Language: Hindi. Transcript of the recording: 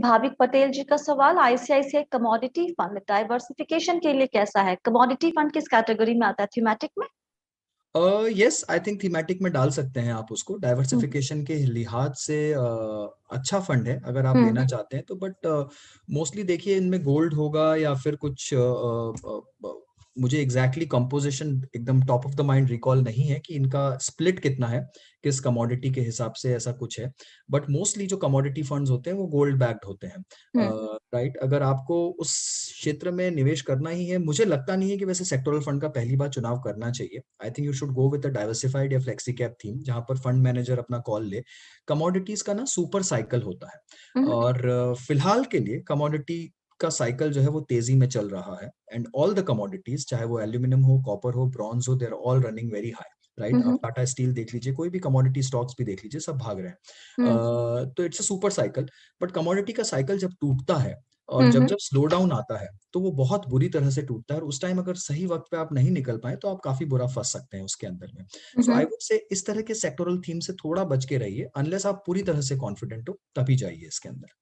भाविक पटेल जी का सवाल आईसीआईसीआई कमोडिटी फंड डाइवर्सिफिकेशन के लिए कैसा है कमोडिटी फंड किस कैटेगरी में आता है थीमेटिक में यस आई थिंक थीमेटिक में डाल सकते हैं आप उसको डाइवर्सिफिकेशन हम्म। के लिहाज से uh, अच्छा फंड है अगर आप लेना हम्म। चाहते हैं तो बट मोस्टली uh, देखिए इनमें गोल्ड होगा या फिर कुछ uh, uh, uh, मुझे एग्जैक्टली कंपोजिशन एकदम top of the mind recall नहीं है कि इनका स्प्लिट कितना है किस कमोडिटी के हिसाब से ऐसा कुछ है बट मोस्टली जो कमोडिटी फंड्स होते हैं वो गोल्ड बैक्ड होते हैं राइट हम्म। uh, right? अगर आपको उस क्षेत्र में निवेश करना ही है मुझे लगता नहीं है कि वैसे सेक्टोरल फंड का पहली बार चुनाव करना चाहिए I think you should go with diversified या फ्लेक्सी कैप थीम जहां पर फंड मैनेजर अपना कॉल ले कमोडिटीज का ना सुपर साइकिल होता है हम्म। और फिलहाल के लिए कमोडिटी का साइकिल जो है वो तेजी में चल रहा है एंड ऑल द कमोडिटीज चाहे वो एल्यूमिनियम हो कॉपर हो ब्रॉन्ज हो they are all running very high right आप टाटा स्टील देख लीजिए कोई भी कमोडिटी स्टॉक्स भी देख लीजिए सब भाग रहे हैं uh, तो it's a super cycle but commodity का साइकिल जब टूटता है और जब जब स्लो डाउन आता है तो वो बहुत बुरी तरह से टूटता है और उस टाइम अगर सही वक्त पे आप नहीं निकल पाए तो आप काफी बुरा फंस सकते हैं उसके अंदर में सो आई वुड से इस तरह के सेक्टोरल थीम से थोड़ा बच के रहिए अनलेस आप पूरी तरह से कॉन्फिडेंट हो तभी जाइए इसके अंदर